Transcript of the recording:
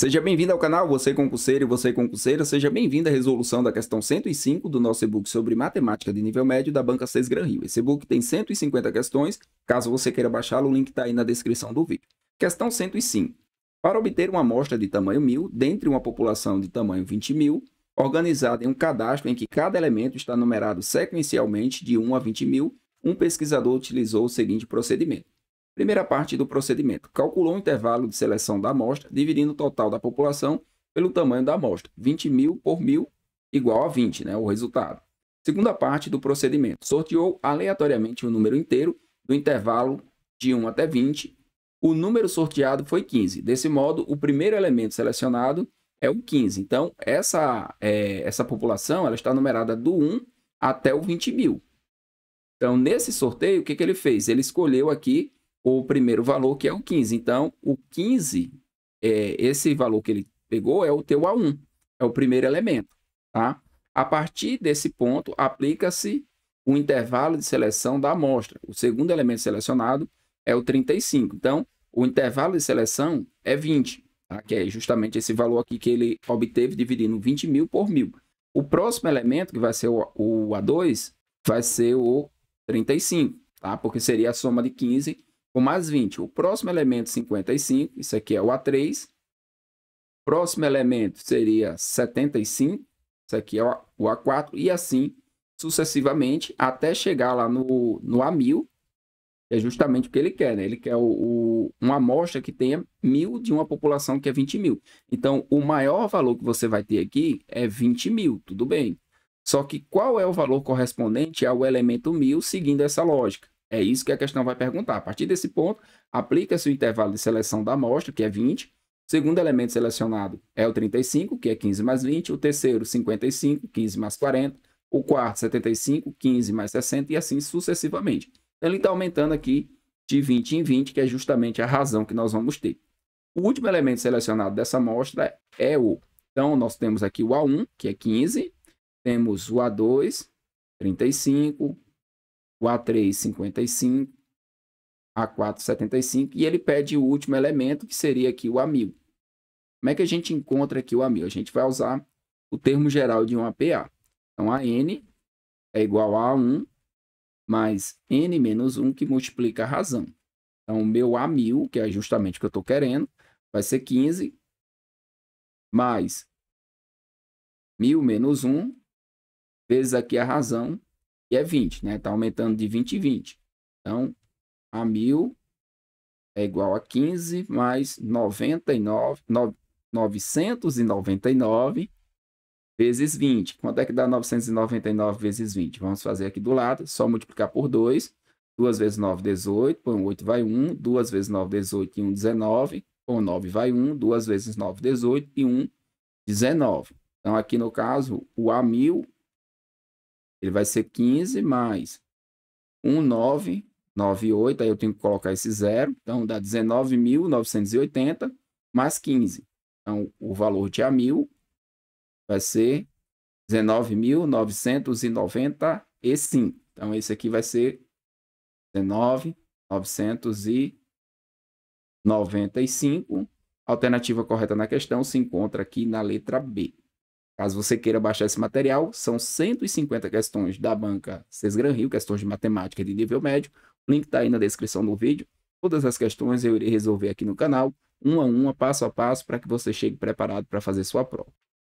Seja bem-vindo ao canal, você concurseiro e você concurseira, seja bem-vindo à resolução da questão 105 do nosso e-book sobre matemática de nível médio da banca 6 Gran Rio. Esse e-book tem 150 questões, caso você queira baixá-lo, o link está aí na descrição do vídeo. Questão 105. Para obter uma amostra de tamanho 1000, dentre uma população de tamanho 20.000, mil, organizada em um cadastro em que cada elemento está numerado sequencialmente de 1 a 20.000, mil, um pesquisador utilizou o seguinte procedimento. Primeira parte do procedimento. Calculou o intervalo de seleção da amostra, dividindo o total da população pelo tamanho da amostra. 20 mil por mil igual a 20, né? O resultado. Segunda parte do procedimento. Sorteou aleatoriamente o um número inteiro do intervalo de 1 até 20. O número sorteado foi 15. Desse modo, o primeiro elemento selecionado é o 15. Então, essa, é, essa população ela está numerada do 1 até o 20 mil. Então, nesse sorteio, o que, que ele fez? Ele escolheu aqui o primeiro valor, que é o 15. Então, o 15, é, esse valor que ele pegou é o teu A1, é o primeiro elemento, tá? A partir desse ponto, aplica-se o intervalo de seleção da amostra. O segundo elemento selecionado é o 35. Então, o intervalo de seleção é 20, tá? que é justamente esse valor aqui que ele obteve dividindo 20 mil por mil. O próximo elemento, que vai ser o, A2, vai ser o 35, tá? porque seria a soma de 15 com mais 20. O próximo elemento, 55. Isso aqui é o A3. Próximo elemento seria 75. Isso aqui é o A4. E assim sucessivamente até chegar lá no, no A1000. É justamente o que ele quer, né? Ele quer o, o, uma amostra que tenha mil de uma população que é 20 mil. Então, o maior valor que você vai ter aqui é 20 mil, tudo bem. Só que qual é o valor correspondente ao elemento mil seguindo essa lógica? É isso que a questão vai perguntar. A partir desse ponto, aplica-se o intervalo de seleção da amostra, que é 20. O segundo elemento selecionado é o 35, que é 15 mais 20. O terceiro, 55, 15 mais 40. O quarto, 75, 15 mais 60 e assim sucessivamente. Então, ele está aumentando aqui de 20 em 20, que é justamente a razão que nós vamos ter. O último elemento selecionado dessa amostra é o. Então, nós temos aqui o A1, que é 15. Temos o A2, 35, o A355, A475, e ele pede o último elemento, que seria aqui o A1000. Como é que a gente encontra aqui o A1000? A gente vai usar o termo geral de um APA. Então, AN é igual a 1 mais n menos 1, que multiplica a razão. Então, o meu A1000, que é justamente o que eu estou querendo, vai ser 15 mais 1000 menos 1, vezes aqui a razão, e é 20, né? Tá aumentando de 20 em 20. Então, a 1000 é igual a 15 mais 99, 999 vezes 20. Quanto é que dá 999 vezes 20? Vamos fazer aqui do lado, só multiplicar por 2. 2 vezes 9, 18. Com 8 vai 1. 2 vezes 9, 18 e 1, 19. Com 9 vai 1. 2 vezes 9, 18 e 1, 19. Então, aqui no caso, o A1000 ele vai ser 15 mais 1,998, aí eu tenho que colocar esse zero, então dá 19.980 mais 15. Então, o valor de a mil vai ser 19.995. Então, esse aqui vai ser 19.995. Alternativa correta na questão se encontra aqui na letra B. Caso você queira baixar esse material, são 150 questões da banca Cesgran Rio, questões de matemática de nível médio. O link está aí na descrição do vídeo. Todas as questões eu irei resolver aqui no canal, um a uma, passo a passo, para que você chegue preparado para fazer sua prova.